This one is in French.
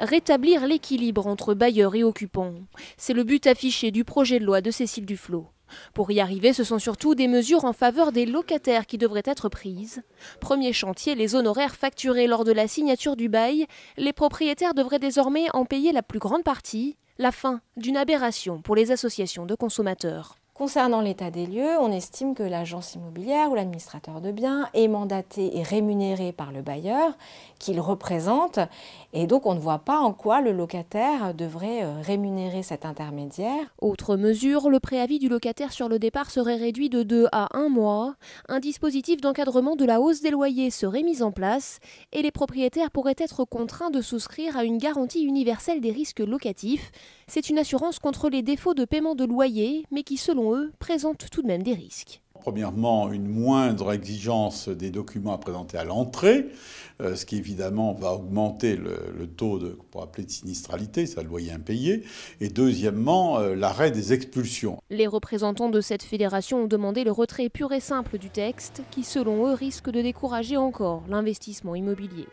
rétablir l'équilibre entre bailleurs et occupants. C'est le but affiché du projet de loi de Cécile Duflot. Pour y arriver, ce sont surtout des mesures en faveur des locataires qui devraient être prises. Premier chantier, les honoraires facturés lors de la signature du bail. Les propriétaires devraient désormais en payer la plus grande partie. La fin d'une aberration pour les associations de consommateurs. Concernant l'état des lieux, on estime que l'agence immobilière ou l'administrateur de biens est mandaté et rémunéré par le bailleur qu'il représente et donc on ne voit pas en quoi le locataire devrait euh, rémunérer cet intermédiaire. Autre mesure, le préavis du locataire sur le départ serait réduit de 2 à 1 mois. Un dispositif d'encadrement de la hausse des loyers serait mis en place et les propriétaires pourraient être contraints de souscrire à une garantie universelle des risques locatifs. C'est une assurance contre les défauts de paiement de loyer mais qui selon présentent tout de même des risques. Premièrement, une moindre exigence des documents à présenter à l'entrée, euh, ce qui évidemment va augmenter le, taux de, pour appeler de sinistralité, ça le loyer impayé. Et deuxièmement, euh, l'arrêt des expulsions. Les représentants de cette fédération ont demandé le retrait pur et simple du texte, qui selon eux risque de décourager encore l'investissement immobilier.